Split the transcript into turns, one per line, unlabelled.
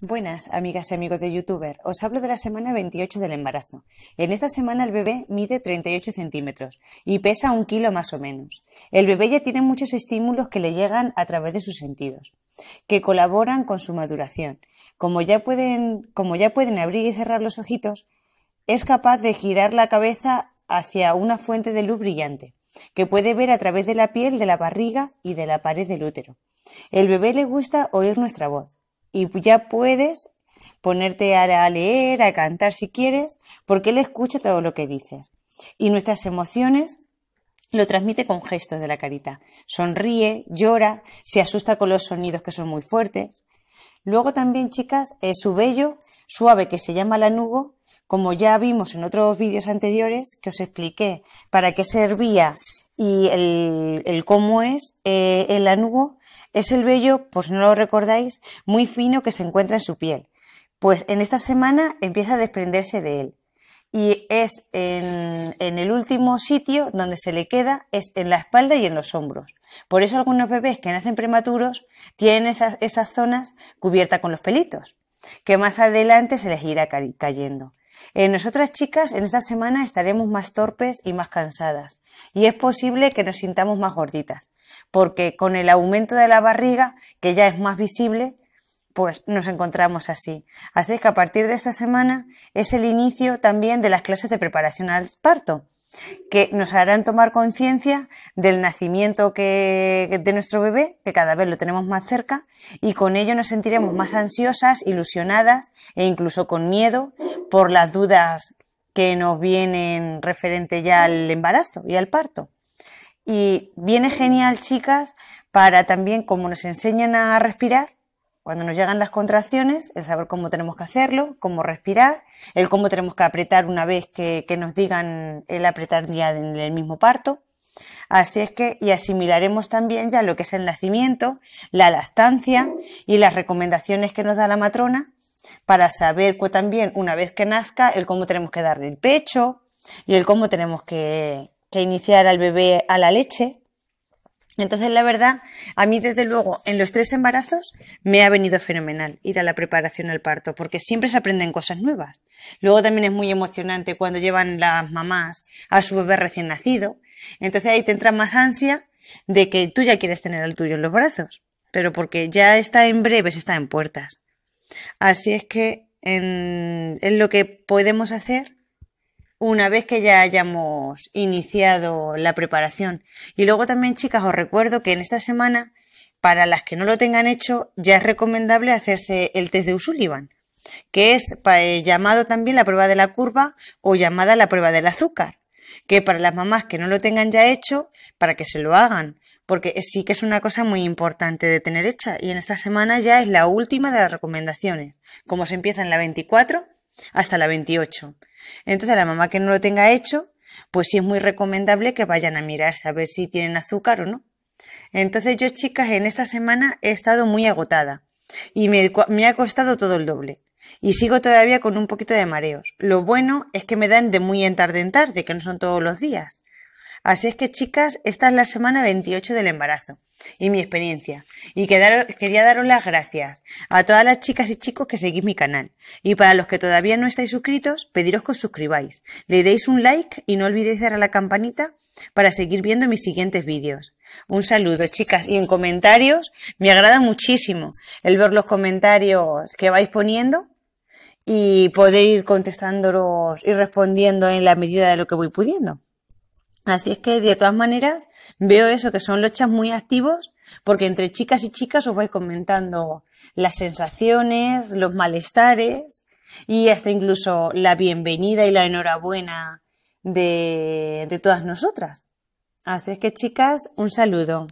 Buenas, amigas y amigos de YouTuber. Os hablo de la semana 28 del embarazo. En esta semana el bebé mide 38 centímetros y pesa un kilo más o menos. El bebé ya tiene muchos estímulos que le llegan a través de sus sentidos, que colaboran con su maduración. Como ya pueden, como ya pueden abrir y cerrar los ojitos, es capaz de girar la cabeza hacia una fuente de luz brillante, que puede ver a través de la piel, de la barriga y de la pared del útero. El bebé le gusta oír nuestra voz y ya puedes ponerte a leer, a cantar si quieres, porque él escucha todo lo que dices. Y nuestras emociones lo transmite con gestos de la carita. Sonríe, llora, se asusta con los sonidos que son muy fuertes. Luego también, chicas, su bello suave que se llama lanugo, como ya vimos en otros vídeos anteriores que os expliqué para qué servía y el, cómo es, eh, el lanugo es el vello, pues no lo recordáis, muy fino que se encuentra en su piel. Pues en esta semana empieza a desprenderse de él. Y es en, el último sitio donde se le queda, es en la espalda y en los hombros. Por eso algunos bebés que nacen prematuros tienen esas, zonas cubiertas con los pelitos, que más adelante se les irá cayendo. En nosotras chicas en esta semana estaremos más torpes y más cansadas, y es posible que nos sintamos más gorditas porque con el aumento de la barriga, que ya es más visible, pues nos encontramos así. Así que a partir de esta semana es el inicio también de las clases de preparación al parto, que nos harán tomar conciencia del nacimiento que, de nuestro bebé, que cada vez lo tenemos más cerca, y con ello nos sentiremos más ansiosas, ilusionadas e incluso con miedo por las dudas que nos vienen referente ya al embarazo y al parto. Y viene genial, chicas, para también, como nos enseñan a respirar, cuando nos llegan las contracciones, el saber cómo tenemos que hacerlo, cómo respirar, el cómo tenemos que apretar una vez que, que nos digan el apretar ya en el mismo parto. Así es que, y asimilaremos también ya lo que es el nacimiento, la lactancia y las recomendaciones que nos da la matrona para saber también, una vez que nazca, el cómo tenemos que darle el pecho y el cómo tenemos que, que iniciar al bebé a la leche. Entonces, la verdad, a mí desde luego en los tres embarazos me ha venido fenomenal ir a la preparación al parto, porque siempre se aprenden cosas nuevas. Luego también es muy emocionante cuando llevan las mamás a su bebé recién nacido. Entonces ahí te entra más ansia de que tú ya quieres tener al tuyo en los brazos, pero porque ya está en breves, está en puertas. Así es que en, en lo que podemos hacer una vez que ya hayamos iniciado la preparación. Y luego también, chicas, os recuerdo que en esta semana, para las que no lo tengan hecho, ya es recomendable hacerse el test de Usulivan, que es eh, llamado también la prueba de la curva o llamada la prueba del azúcar, que para las mamás que no lo tengan ya hecho, para que se lo hagan, porque sí que es una cosa muy importante de tener hecha y en esta semana ya es la última de las recomendaciones. Como se empieza en la 24, hasta la 28. Entonces, la mamá que no lo tenga hecho, pues sí es muy recomendable que vayan a mirarse a ver si tienen azúcar o no. Entonces, yo, chicas, en esta semana he estado muy agotada y me, me ha costado todo el doble. Y sigo todavía con un poquito de mareos. Lo bueno es que me dan de muy en tarde en tarde, que no son todos los días. Así es que, chicas, esta es la semana 28 del embarazo y mi experiencia. Y quería daros las gracias a todas las chicas y chicos que seguís mi canal. Y para los que todavía no estáis suscritos, pediros que os suscribáis, le deis un like y no olvidéis dar a la campanita para seguir viendo mis siguientes vídeos. Un saludo, chicas. Y en comentarios, me agrada muchísimo el ver los comentarios que vais poniendo y poder ir contestándolos y respondiendo en la medida de lo que voy pudiendo. Así es que, de todas maneras, veo eso, que son luchas muy activos, porque entre chicas y chicas os vais comentando las sensaciones, los malestares y hasta incluso la bienvenida y la enhorabuena de, de todas nosotras. Así es que, chicas, un saludo.